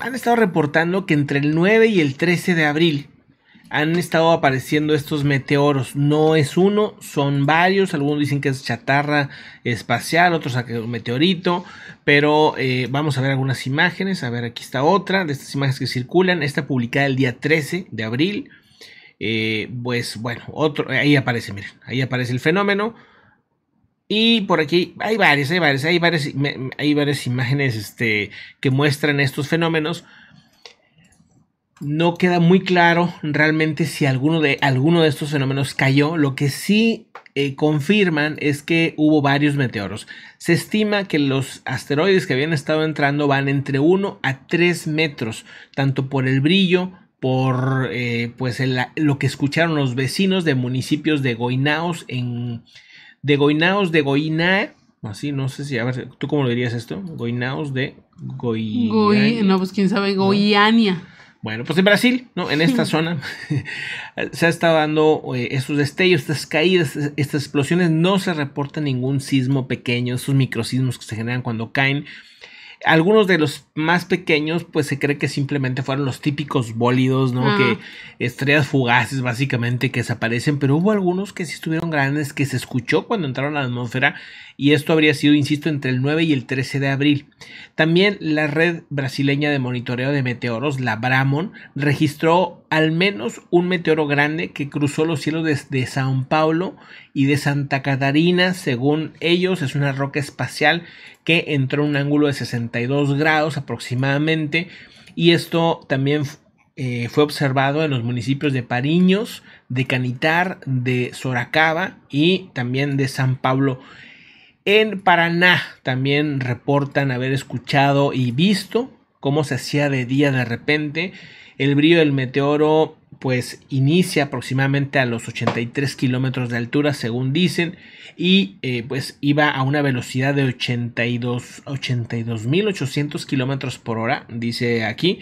han estado reportando que entre el 9 y el 13 de abril han estado apareciendo estos meteoros. No es uno, son varios. Algunos dicen que es chatarra espacial, otros que un meteorito. Pero eh, vamos a ver algunas imágenes. A ver, aquí está otra de estas imágenes que circulan. Esta publicada el día 13 de abril. Eh, pues bueno, otro, ahí aparece, miren, ahí aparece el fenómeno. Y por aquí hay varias, hay varias, hay varias, hay varias imágenes este, que muestran estos fenómenos. No queda muy claro realmente si alguno de, alguno de estos fenómenos cayó. Lo que sí eh, confirman es que hubo varios meteoros. Se estima que los asteroides que habían estado entrando van entre 1 a 3 metros, tanto por el brillo, por eh, pues lo que escucharon los vecinos de municipios de Goinaos en de Goinaos de Goina, así, no sé si, a ver, ¿tú cómo lo dirías esto? Goinaos de Goina. no, pues quién sabe, Goiania. Bueno, pues en Brasil, ¿no? En esta zona se ha estado dando eh, esos estos destellos, estas caídas, estas, explosiones. No se reporta ningún sismo pequeño, esos microsismos que se generan cuando caen. Algunos de los más pequeños, pues se cree que simplemente fueron los típicos bólidos, ¿no? Que estrellas fugaces, básicamente, que desaparecen, pero hubo algunos que sí estuvieron grandes, que se escuchó cuando entraron a la atmósfera, y esto habría sido, insisto, entre el 9 y el 13 de abril. También la red brasileña de monitoreo de meteoros, la Bramon, registró al menos un meteoro grande que cruzó los cielos desde Sao Paulo y de Santa Catarina. Según ellos, es una roca espacial que entró en un ángulo de 62 grados aproximadamente. Y esto también eh, fue observado en los municipios de Pariños, de Canitar, de Soracaba y también de San Paulo. En Paraná también reportan haber escuchado y visto cómo se hacía de día de repente. El brillo del meteoro pues inicia aproximadamente a los 83 kilómetros de altura según dicen y eh, pues iba a una velocidad de 82 82.800 kilómetros por hora dice aquí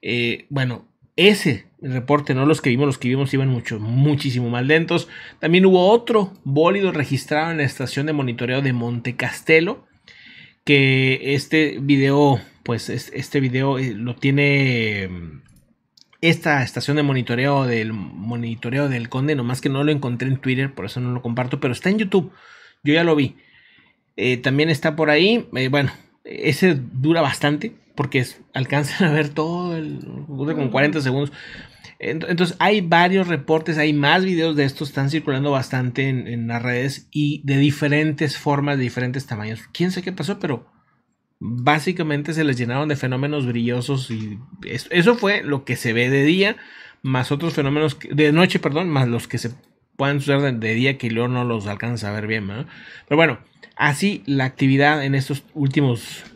eh, bueno ese reporte no los que vimos los que vimos iban mucho muchísimo más lentos también hubo otro bólido registrado en la estación de monitoreo de Castelo que este video pues este video eh, lo tiene mm, esta estación de monitoreo del monitoreo del conde, nomás que no lo encontré en Twitter, por eso no lo comparto, pero está en YouTube, yo ya lo vi. Eh, también está por ahí, eh, bueno, ese dura bastante, porque es, alcanzan a ver todo el con 40 segundos. Entonces hay varios reportes, hay más videos de estos, están circulando bastante en, en, las redes y de diferentes formas, de diferentes tamaños. ¿Quién sabe qué pasó? Pero básicamente se les llenaron de fenómenos brillosos y eso fue lo que se ve de día, más otros fenómenos de noche, perdón, más los que se pueden suceder de, día que luego no los alcanza a ver bien, Pero bueno, así la actividad en estos últimos